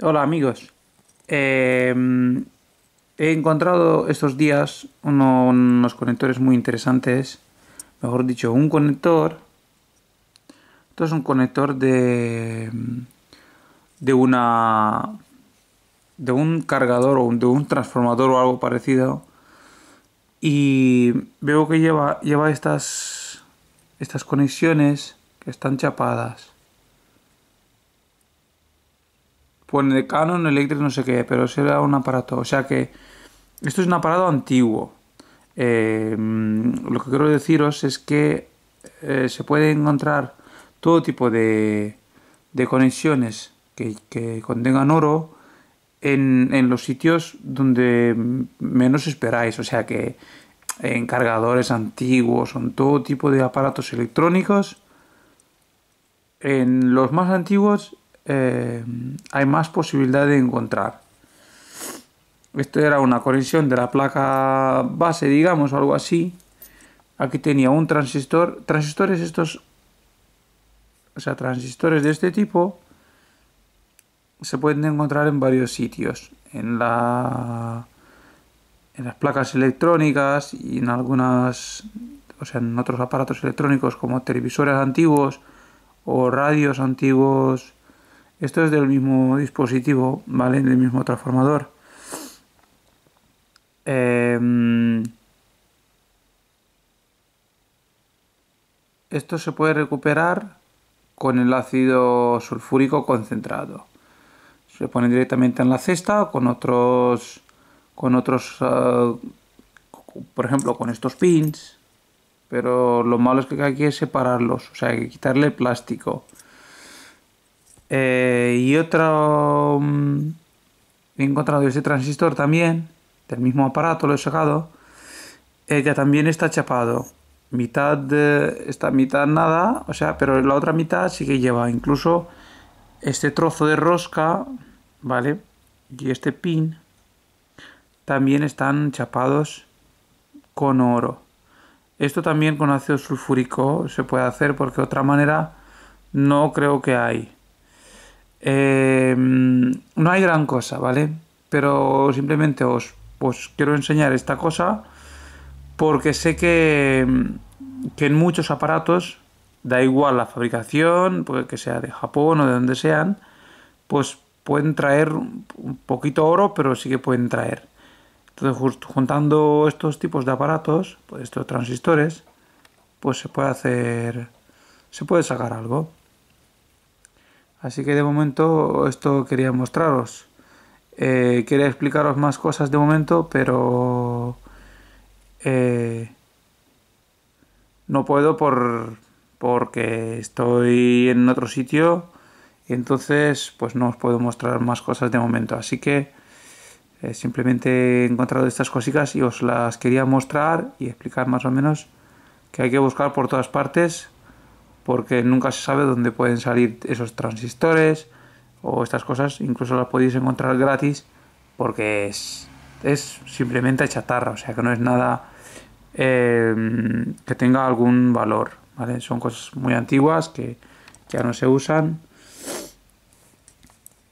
Hola amigos. Em, he encontrado estos días unos conectores muy interesantes. Mejor dicho, un conector. Esto es un conector de de una de un cargador o de un transformador o algo parecido. Y veo que lleva lleva estas estas conexiones que están chapadas pone Canon Electric no sé qué, pero será un aparato. O sea que esto es un aparato antiguo. Eh, mm, lo que quiero deciros es que eh, se puede encontrar todo tipo de, de conexiones que, contengan oro en, en, los sitios donde menos esperáis. O sea que en cargadores antiguos, en todo tipo de aparatos electrónicos. En los más antiguos eh, hay más posibilidad de encontrar. Esto era una conexión de la placa base, digamos, o algo así. Aquí tenía un transistor. Transistores estos, o sea, transistores de este tipo, se pueden encontrar en varios sitios. En en las placas electrónicas y en algunas o sea en otros aparatos electrónicos como televisores antiguos o radios antiguos esto es del mismo dispositivo, ¿vale? Del mismo transformador. Em, esto se puede recuperar con el ácido sulfúrico concentrado. Se pone directamente en la cesta con otros, con otros, eh, por ejemplo, con estos pins. Pero lo malo es que hay que separarlos, o sea, hay que quitarle el plástico. Eh, y otro. Mm, he encontrado este transistor también, del mismo aparato, lo he sacado. ya eh, que también está chapado. Mitad, de, esta mitad nada, o sea, pero la otra mitad sí que lleva. Incluso este trozo de rosca, ¿vale? Y este pin también están chapados con oro. Esto también con ácido sulfúrico se puede hacer porque de otra manera no creo que hay. Em, no hay gran cosa, ¿vale? Pero simplemente os pues, quiero enseñar esta cosa porque sé que, en muchos aparatos, da igual la fabricación, que sea de Japón o de donde sean, pues pueden traer un poquito oro, pero sí que pueden traer. Entonces, juntando estos tipos de aparatos, pues, estos transistores, pues se puede hacer, se puede sacar algo. Así que de momento esto quería mostraros. Eh, quería explicaros más cosas de momento, pero eh, no puedo por, porque estoy en otro sitio y entonces pues no os puedo mostrar más cosas de momento. Así que eh, simplemente he encontrado estas cositas y os las quería mostrar y explicar más o menos que hay que buscar por todas partes porque nunca se sabe dónde pueden salir esos transistores o estas cosas, incluso las podéis encontrar gratis porque es, simplemente chatarra, o sea que no es nada em, que tenga algún valor, Son cosas muy antiguas que ya no se usan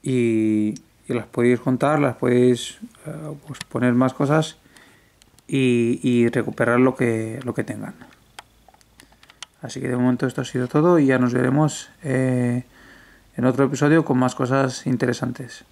y, las podéis contar, las podéis eh, pues poner más cosas y, y recuperar lo que, lo que tengan. Así que de momento esto ha sido todo y ya nos veremos eh, en otro episodio con más cosas interesantes.